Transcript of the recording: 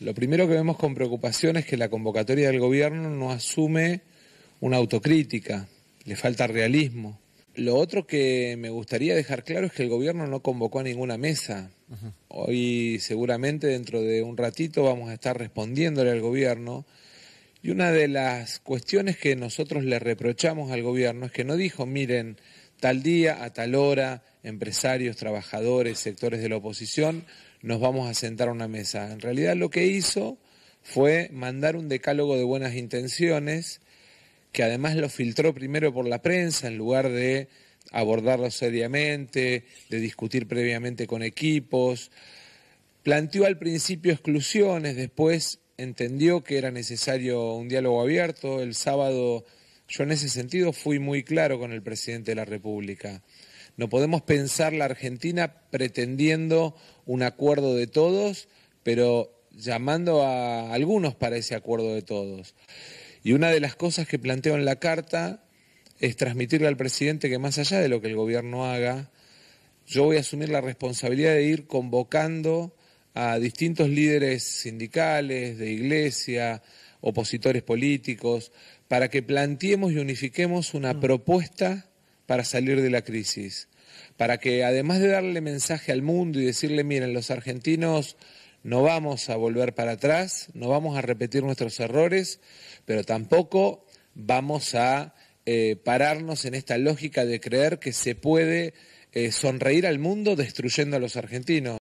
Lo primero que vemos con preocupación es que la convocatoria del gobierno no asume una autocrítica, le falta realismo. Lo otro que me gustaría dejar claro es que el gobierno no convocó a ninguna mesa. Hoy seguramente dentro de un ratito vamos a estar respondiéndole al gobierno. Y una de las cuestiones que nosotros le reprochamos al gobierno es que no dijo, miren, tal día, a tal hora, empresarios, trabajadores, sectores de la oposición, nos vamos a sentar a una mesa. En realidad lo que hizo fue mandar un decálogo de buenas intenciones, que además lo filtró primero por la prensa, en lugar de abordarlo seriamente, de discutir previamente con equipos. Planteó al principio exclusiones, después entendió que era necesario un diálogo abierto. El sábado yo en ese sentido fui muy claro con el presidente de la República. No podemos pensar la Argentina pretendiendo un acuerdo de todos, pero llamando a algunos para ese acuerdo de todos. Y una de las cosas que planteo en la carta es transmitirle al presidente que más allá de lo que el gobierno haga, yo voy a asumir la responsabilidad de ir convocando a distintos líderes sindicales, de iglesia, opositores políticos, para que planteemos y unifiquemos una mm. propuesta para salir de la crisis, para que además de darle mensaje al mundo y decirle, miren, los argentinos no vamos a volver para atrás, no vamos a repetir nuestros errores, pero tampoco vamos a eh, pararnos en esta lógica de creer que se puede eh, sonreír al mundo destruyendo a los argentinos.